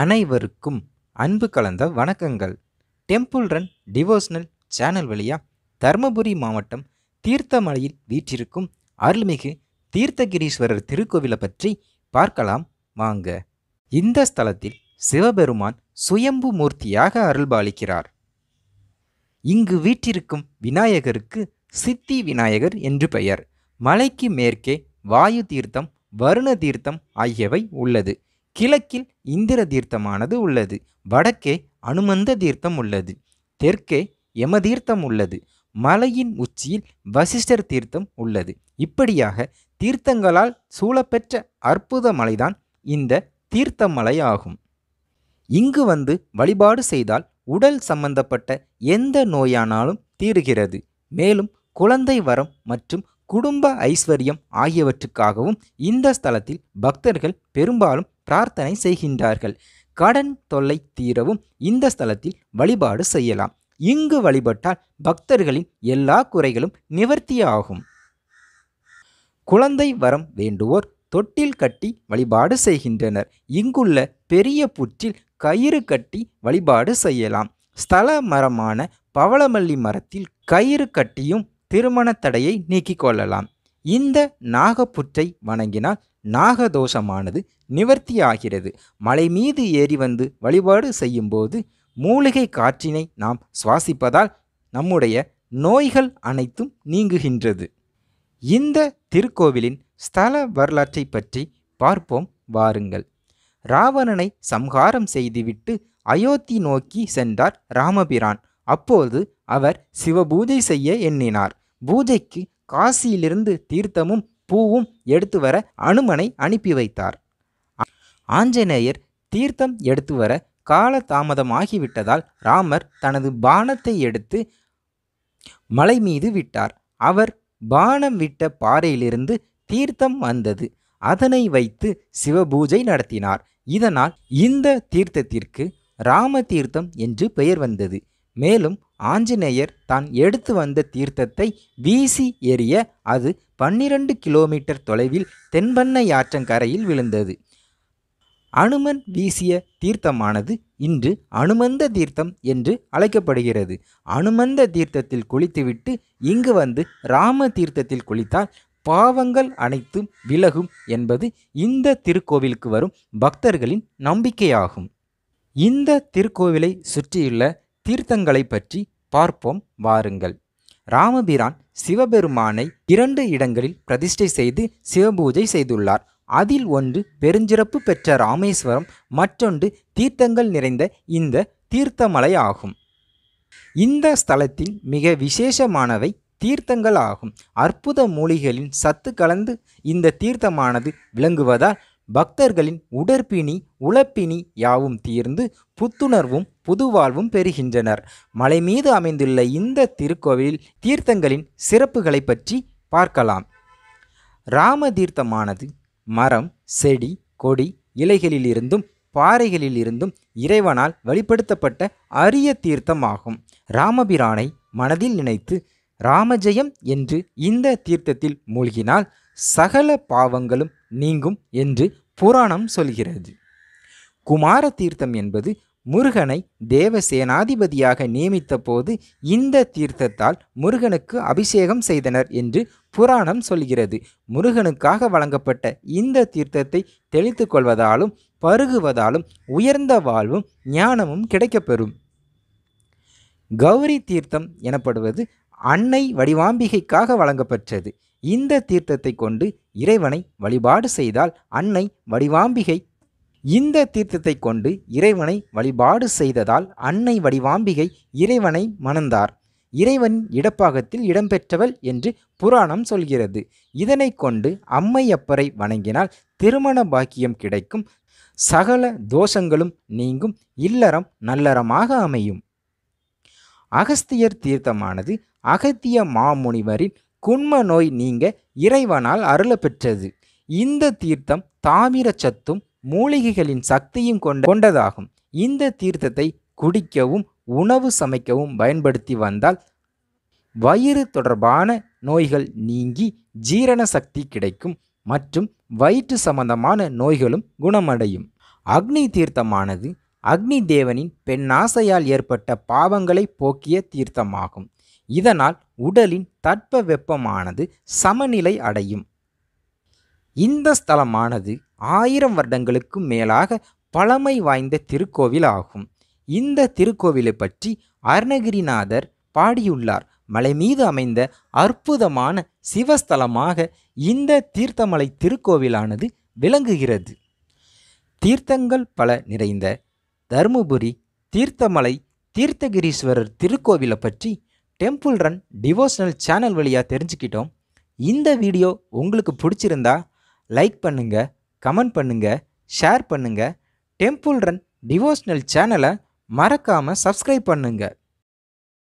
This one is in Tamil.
அனைவருக்கும் அன்பு கலந்த வணக்கங்கள் டெம்பிள் ரன் டிவோஷனல் சேனல் வழியா தருமபுரி மாவட்டம் தீர்த்தமலையில் வீற்றிருக்கும் அருள்மிகு தீர்த்தகிரீஸ்வரர் திருக்கோவிலை பற்றி பார்க்கலாம் வாங்க இந்த ஸ்தலத்தில் சிவபெருமான் சுயம்பு மூர்த்தியாக அருள்பாலிக்கிறார் இங்கு வீற்றிருக்கும் விநாயகருக்கு சித்தி விநாயகர் என்று பெயர் மலைக்கு மேற்கே வாயு தீர்த்தம் வருண தீர்த்தம் ஆகியவை உள்ளது கிழக்கில் இந்திர தீர்த்தமானது உள்ளது வடக்கே அனுமந்த தீர்த்தம் உள்ளது தெற்கே யம தீர்த்தம் உள்ளது மலையின் உச்சியில் வசிஷ்டர் தீர்த்தம் உள்ளது இப்படியாக தீர்த்தங்களால் சூழப்பெற்ற அற்புத மலைதான் இந்த தீர்த்தமலையாகும் இங்கு வந்து வழிபாடு செய்தால் உடல் சம்பந்தப்பட்ட எந்த நோயானாலும் தீருகிறது மேலும் குழந்தை வரம் மற்றும் குடும்ப ஐஸ்வர்யம் ஆகியவற்றுக்காகவும் இந்த ஸ்தலத்தில் பக்தர்கள் பெரும்பாலும் பிரார்த்தனை செய்கின்றார்கள் கடன் தொல்லை தீரவும் இந்த ஸ்தலத்தில் வழிபாடு செய்யலாம் இங்கு வழிபட்டால் பக்தர்களின் எல்லா குறைகளும் நிவர்த்தியாகும் குழந்தை வரம் வேண்டுவோர் தொட்டில் கட்டி வழிபாடு செய்கின்றனர் இங்குள்ள பெரிய புற்றில் கயிறு கட்டி வழிபாடு செய்யலாம் ஸ்தல மரமான பவளமல்லி மரத்தில் கயிறு கட்டியும் திருமணத் தடையை நீக்கிக் கொள்ளலாம் இந்த நாகப்புற்றை வணங்கினால் நாகதோஷமானது நிவர்த்தியாகிறது மலை மீது ஏறி வந்து வழிபாடு செய்யும்போது மூலிகை காற்றினை நாம் சுவாசிப்பதால் நம்முடைய நோய்கள் அனைத்தும் நீங்குகின்றது இந்த திருக்கோவிலின் ஸ்தல வரலாற்றை பற்றி பார்ப்போம் வாருங்கள் ராவணனை சம்ஹாரம் செய்துவிட்டு அயோத்தி நோக்கி சென்றார் ராமபிரான் அப்போது அவர் சிவபூஜை செய்ய எண்ணினார் பூஜைக்கு காசியிலிருந்து தீர்த்தமும் பூவும் எடுத்து வர அனுமனை அனுப்பி வைத்தார் ஆஞ்சநேயர் தீர்த்தம் எடுத்து வர கால தாமதமாகிவிட்டதால் ராமர் தனது பானத்தை எடுத்து மலை மீது விட்டார் அவர் பானம் விட்ட பாறையிலிருந்து தீர்த்தம் வந்தது அதனை வைத்து சிவபூஜை நடத்தினார் இதனால் இந்த தீர்த்தத்திற்கு ராம தீர்த்தம் என்று பெயர் வந்தது மேலும் ஆஞ்சநேயர் தான் எடுத்து வந்த தீர்த்தத்தை வீசி எறிய அது பன்னிரண்டு கிலோமீட்டர் தொலைவில் தென்பண்ணை ஆற்றங்கரையில் விழுந்தது அனுமன் வீசிய தீர்த்தமானது இன்று அனுமந்த தீர்த்தம் என்று அழைக்கப்படுகிறது அனுமந்த தீர்த்தத்தில் குளித்துவிட்டு இங்கு வந்து ராம தீர்த்தத்தில் குளித்தால் பாவங்கள் அனைத்தும் விலகும் என்பது இந்த திருக்கோவிலுக்கு வரும் பக்தர்களின் நம்பிக்கையாகும் இந்த திருக்கோவிலை சுற்றியுள்ள தீர்த்தங்களை பற்றி பார்ப்போம் வாருங்கள் ராமபிரான் சிவபெருமானை இரண்டு இடங்களில் பிரதிஷ்டை செய்து சிவபூஜை செய்துள்ளார் அதில் ஒன்று பெருஞ்சிறப்பு பெற்ற ராமேஸ்வரம் மற்றொன்று தீர்த்தங்கள் நிறைந்த இந்த தீர்த்தமலை ஆகும் இந்த ஸ்தலத்தின் மிக விசேஷமானவை தீர்த்தங்கள் ஆகும் அற்புத மூலிகளின் சத்து கலந்து இந்த தீர்த்தமானது விளங்குவதால் பக்தர்களின் உடற்பிணி உளப்பிணி யாவும் தீர்ந்து புத்துணர்வும் புதுவாழ்வும் பெறுகின்றனர் மலை மீது அமைந்துள்ள இந்த திருக்கோவில் தீர்த்தங்களின் சிறப்புகளை பற்றி பார்க்கலாம் ராம தீர்த்தமானது மரம் செடி கொடி இலைகளிலிருந்தும் பாறைகளிலிருந்தும் இறைவனால் வழிப்படுத்தப்பட்ட அரிய தீர்த்தமாகும் ராமபிரானை மனதில் நினைத்து ராமஜெயம் என்று இந்த தீர்த்தத்தில் மூழ்கினால் சகல பாவங்களும் நீங்கும் என்று புராணம் சொல்கிறது குமார தீர்த்தம் என்பது முருகனை தேவசேனாதிபதியாக நியமித்த போது இந்த தீர்த்தத்தால் முருகனுக்கு அபிஷேகம் செய்தனர் என்று புராணம் சொல்கிறது முருகனுக்காக வழங்கப்பட்ட இந்த தீர்த்தத்தை தெளித்து கொள்வதாலும் பருகுவதாலும் உயர்ந்த வாழ்வும் ஞானமும் கிடைக்கப்பெறும் கௌரி தீர்த்தம் எனப்படுவது அன்னை வடிவாம்பிகைக்காக வழங்கப்பெற்றது இந்த தீர்த்தத்தை கொண்டு இறைவனை வழிபாடு செய்தால் அன்னை வடிவாம்பிகை இந்த தீர்த்தத்தை கொண்டு இறைவனை வழிபாடு செய்ததால் அன்னை வடிவாம்பிகை இறைவனை மணந்தார் இறைவன் இடப்பாகத்தில் இடம்பெற்றவள் என்று புராணம் சொல்கிறது இதனை கொண்டு அம்மையப்பரை வணங்கினால் திருமண பாக்கியம் கிடைக்கும் சகல தோஷங்களும் நீங்கும் இல்லறம் நல்லறமாக அமையும் அகஸ்தியர் தீர்த்தமானது அகத்திய மாமுனிவரின் குண்ம நோய் நீங்க இறைவனால் அருள பெற்றது இந்த தீர்த்தம் தாமிர சத்தும் மூலிகைகளின் சக்தியும் கொண்ட கொண்டதாகும் இந்த தீர்த்தத்தை குடிக்கவும் உணவு சமைக்கவும் பயன்படுத்தி வந்தால் வயிறு தொடர்பான நோய்கள் நீங்கி ஜீரண சக்தி கிடைக்கும் மற்றும் வயிற்று சம்பந்தமான நோய்களும் குணமடையும் அக்னி தீர்த்தமானது அக்னி தேவனின் பெண்ணாசையால் ஏற்பட்ட பாவங்களை போக்கிய தீர்த்தமாகும் இதனால் உடலின் தட்ப வெப்பமானது சமநிலை அடையும் இந்த ஸ்தலமானது ஆயிரம் வருடங்களுக்கு மேலாக பழமை வாய்ந்த திருக்கோவில் ஆகும் இந்த திருக்கோவிலை பற்றி அருணகிரிநாதர் பாடியுள்ளார் மலை மீது அமைந்த அற்புதமான சிவஸ்தலமாக இந்த தீர்த்தமலை திருக்கோவிலானது விளங்குகிறது தீர்த்தங்கள் பல நிறைந்த தருமபுரி தீர்த்தமலை தீர்த்தகிரீஸ்வரர் திருக்கோவிலை பற்றி டெம்பிள் ரன் டிவோஷனல் சேனல் வழியாக தெரிஞ்சுக்கிட்டோம் இந்த வீடியோ உங்களுக்கு பிடிச்சிருந்தா லைக் பண்ணுங்கள் கமெண்ட் பண்ணுங்கள் ஷேர் பண்ணுங்கள் டெம்பிள் ரன் டிவோஷனல் சேனலை மறக்காமல் சப்ஸ்கிரைப் பண்ணுங்கள்